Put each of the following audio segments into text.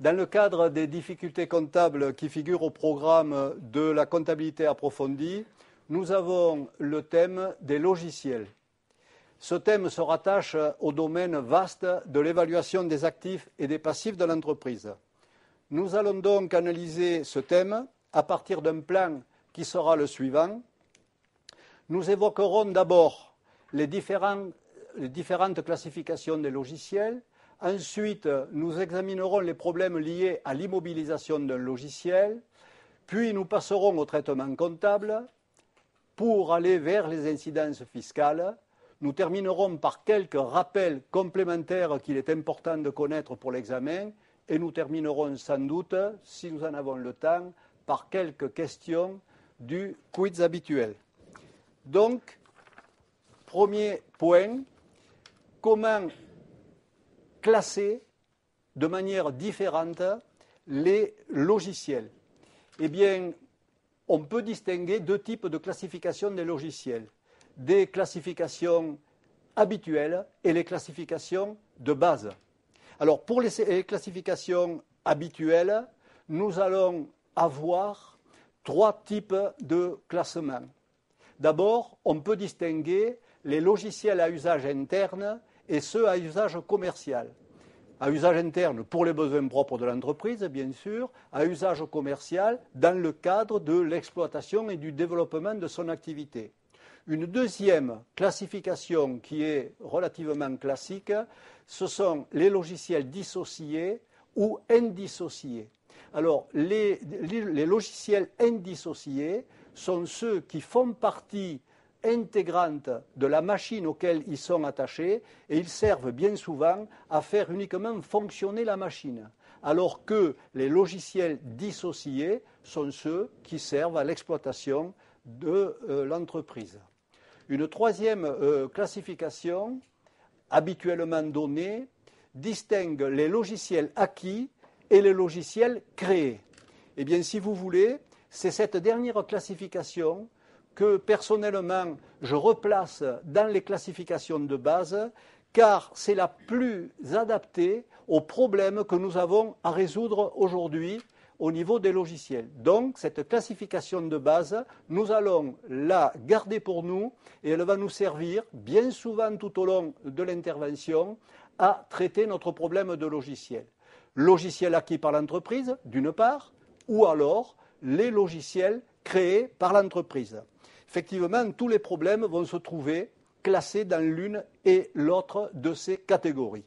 Dans le cadre des difficultés comptables qui figurent au programme de la comptabilité approfondie, nous avons le thème des logiciels. Ce thème se rattache au domaine vaste de l'évaluation des actifs et des passifs de l'entreprise. Nous allons donc analyser ce thème à partir d'un plan qui sera le suivant. Nous évoquerons d'abord les, différentes classifications des logiciels, Ensuite, nous examinerons les problèmes liés à l'immobilisation d'un logiciel, puis nous passerons au traitement comptable pour aller vers les incidences fiscales. Nous terminerons par quelques rappels complémentaires qu'il est important de connaître pour l'examen et nous terminerons sans doute, si nous en avons le temps, par quelques questions du quiz habituel. Donc, premier point, comment classer de manière différente les logiciels. Eh bien, on peut distinguer deux types de classification des logiciels. Des classifications habituelles et les classifications de base. Alors, pour les classifications habituelles, nous allons avoir trois types de classements. D'abord, on peut distinguer les logiciels à usage interne et ce, à usage commercial. À usage interne pour les besoins propres de l'entreprise, bien sûr, à usage commercial dans le cadre de l'exploitation et du développement de son activité. Une deuxième classification qui est relativement classique, ce sont les logiciels dissociés ou indissociés. Alors, les, les logiciels indissociés sont ceux qui font partie intégrante de la machine auxquelles ils sont attachés et ils servent bien souvent à faire uniquement fonctionner la machine, alors que les logiciels dissociés sont ceux qui servent à l'exploitation de euh, l'entreprise. Une troisième euh, classification, habituellement donnée, distingue les logiciels acquis et les logiciels créés. Eh bien, si vous voulez, c'est cette dernière classification que personnellement je replace dans les classifications de base, car c'est la plus adaptée aux problèmes que nous avons à résoudre aujourd'hui au niveau des logiciels. Donc, cette classification de base, nous allons la garder pour nous et elle va nous servir, bien souvent tout au long de l'intervention, à traiter notre problème de logiciel. Logiciel acquis par l'entreprise, d'une part, ou alors les logiciels créés par l'entreprise effectivement, tous les problèmes vont se trouver classés dans l'une et l'autre de ces catégories.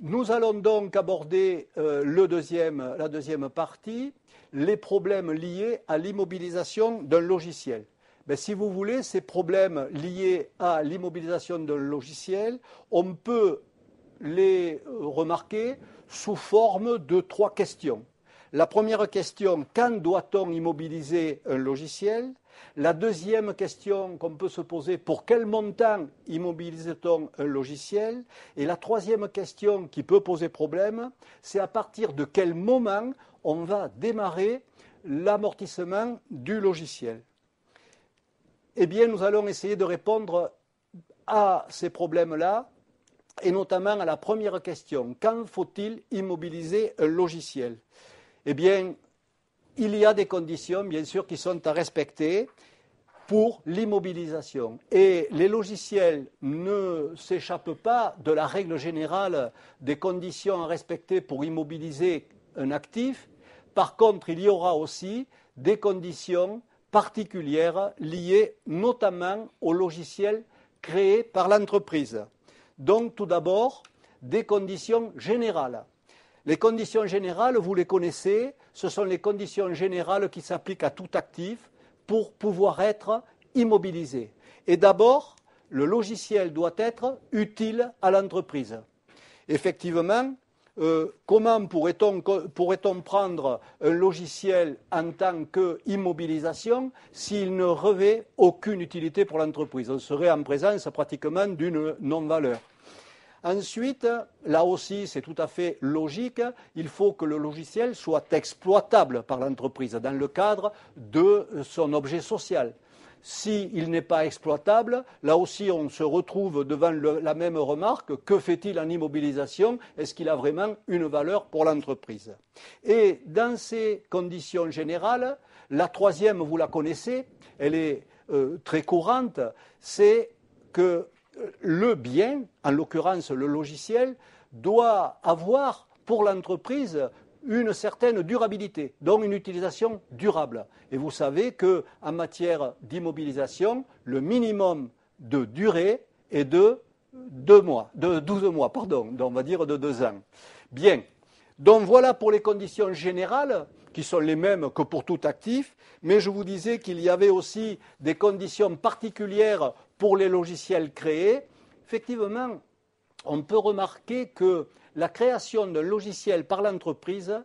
Nous allons donc aborder euh, la deuxième partie, les problèmes liés à l'immobilisation d'un logiciel. Mais si vous voulez, ces problèmes liés à l'immobilisation d'un logiciel, on peut les euh, remarquer sous forme de trois questions. La première question, quand doit-on immobiliser un logiciel La deuxième question qu'on peut se poser, pour quel montant immobilise-t-on un logiciel Et la troisième question qui peut poser problème, c'est à partir de quel moment on va démarrer l'amortissement du logiciel. Eh bien, nous allons essayer de répondre à ces problèmes-là et notamment à la première question, quand faut-il immobiliser un logiciel eh bien, il y a des conditions, bien sûr, qui sont à respecter pour l'immobilisation. Et les logiciels ne s'échappent pas de la règle générale des conditions à respecter pour immobiliser un actif. Par contre, il y aura aussi des conditions particulières liées notamment aux logiciels créés par l'entreprise. Donc, tout d'abord, des conditions générales les conditions générales, vous les connaissez, ce sont les conditions générales qui s'appliquent à tout actif pour pouvoir être immobilisé. Et d'abord, le logiciel doit être utile à l'entreprise. Effectivement, euh, comment pourrait-on prendre un logiciel en tant qu'immobilisation s'il ne revêt aucune utilité pour l'entreprise On serait en présence pratiquement d'une non-valeur. Ensuite, là aussi, c'est tout à fait logique, il faut que le logiciel soit exploitable par l'entreprise dans le cadre de son objet social. S'il n'est pas exploitable, là aussi, on se retrouve devant la même remarque. Que fait-il en immobilisation Est-ce qu'il a vraiment une valeur pour l'entreprise Et dans ces conditions générales, la troisième, vous la connaissez, elle est euh, très courante, c'est que le bien, en l'occurrence le logiciel, doit avoir pour l'entreprise une certaine durabilité, donc une utilisation durable. Et vous savez que en matière d'immobilisation, le minimum de durée est de deux mois, de 12 mois, pardon, on va dire de 2 ans. Bien. Donc voilà pour les conditions générales, qui sont les mêmes que pour tout actif, mais je vous disais qu'il y avait aussi des conditions particulières pour les logiciels créés, effectivement, on peut remarquer que la création d'un logiciel par l'entreprise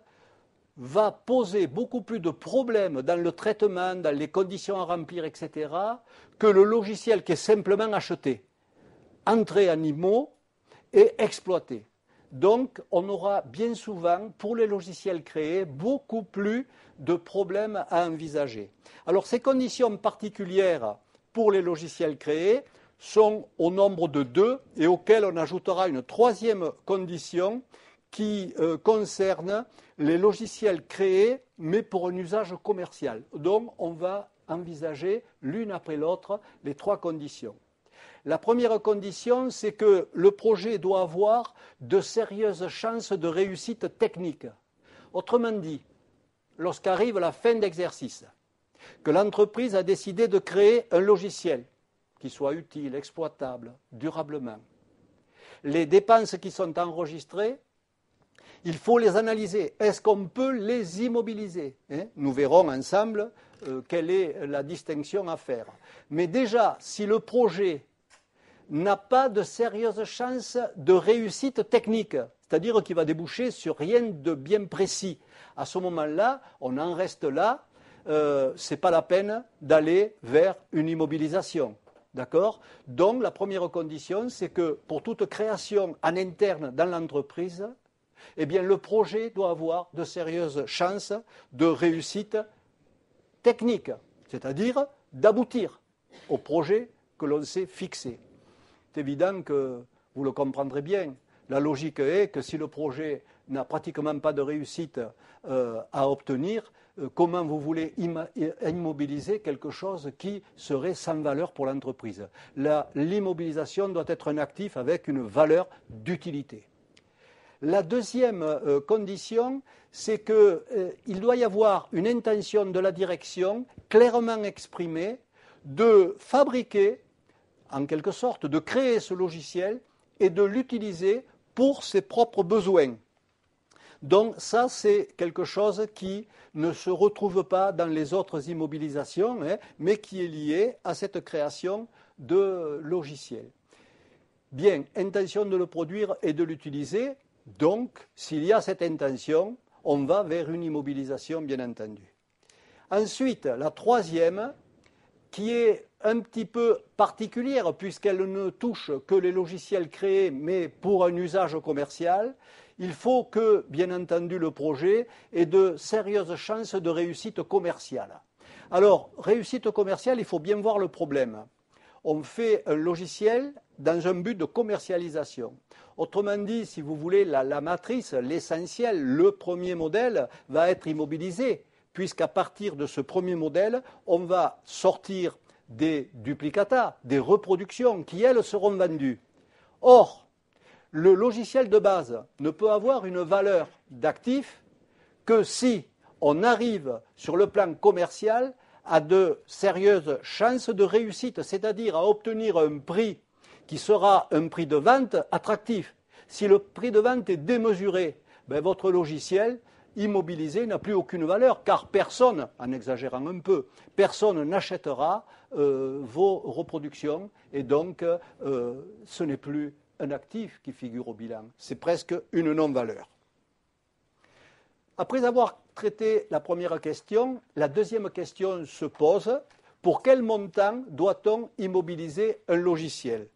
va poser beaucoup plus de problèmes dans le traitement, dans les conditions à remplir, etc., que le logiciel qui est simplement acheté, entré animaux et exploité. Donc, on aura bien souvent, pour les logiciels créés, beaucoup plus de problèmes à envisager. Alors, ces conditions particulières pour les logiciels créés sont au nombre de deux et auxquels on ajoutera une troisième condition qui euh, concerne les logiciels créés mais pour un usage commercial. Donc on va envisager l'une après l'autre les trois conditions. La première condition, c'est que le projet doit avoir de sérieuses chances de réussite technique. Autrement dit, lorsqu'arrive la fin d'exercice, que l'entreprise a décidé de créer un logiciel qui soit utile, exploitable, durablement. Les dépenses qui sont enregistrées, il faut les analyser. Est-ce qu'on peut les immobiliser hein Nous verrons ensemble euh, quelle est la distinction à faire. Mais déjà, si le projet n'a pas de sérieuses chances de réussite technique, c'est-à-dire qu'il va déboucher sur rien de bien précis, à ce moment-là, on en reste là euh, ce n'est pas la peine d'aller vers une immobilisation. D'accord Donc, la première condition, c'est que pour toute création en interne dans l'entreprise, eh bien, le projet doit avoir de sérieuses chances de réussite technique, c'est-à-dire d'aboutir au projet que l'on s'est fixé. C'est évident que vous le comprendrez bien. La logique est que si le projet n'a pratiquement pas de réussite euh, à obtenir, euh, comment vous voulez euh, immobiliser quelque chose qui serait sans valeur pour l'entreprise. L'immobilisation doit être un actif avec une valeur d'utilité. La deuxième euh, condition, c'est qu'il doit y avoir une intention de la direction clairement exprimée de fabriquer, en quelque sorte, de créer ce logiciel et de l'utiliser pour ses propres besoins. Donc ça, c'est quelque chose qui ne se retrouve pas dans les autres immobilisations, hein, mais qui est lié à cette création de logiciels. Bien, intention de le produire et de l'utiliser. Donc, s'il y a cette intention, on va vers une immobilisation, bien entendu. Ensuite, la troisième, qui est un petit peu particulière puisqu'elle ne touche que les logiciels créés mais pour un usage commercial, il faut que, bien entendu, le projet ait de sérieuses chances de réussite commerciale. Alors, réussite commerciale, il faut bien voir le problème. On fait un logiciel dans un but de commercialisation. Autrement dit, si vous voulez, la, matrice, l'essentiel, le premier modèle va être immobilisé, puisqu'à partir de ce premier modèle, on va sortir des duplicata, des reproductions qui, elles, seront vendues. Or, le logiciel de base ne peut avoir une valeur d'actif que si on arrive sur le plan commercial à de sérieuses chances de réussite, c'est-à-dire à obtenir un prix qui sera un prix de vente attractif. Si le prix de vente est démesuré, ben, votre logiciel immobilisé n'a plus aucune valeur, car personne, en exagérant un peu, personne n'achètera euh, vos reproductions, et donc euh, ce n'est plus un actif qui figure au bilan. C'est presque une non-valeur. Après avoir traité la première question, la deuxième question se pose. Pour quel montant doit-on immobiliser un logiciel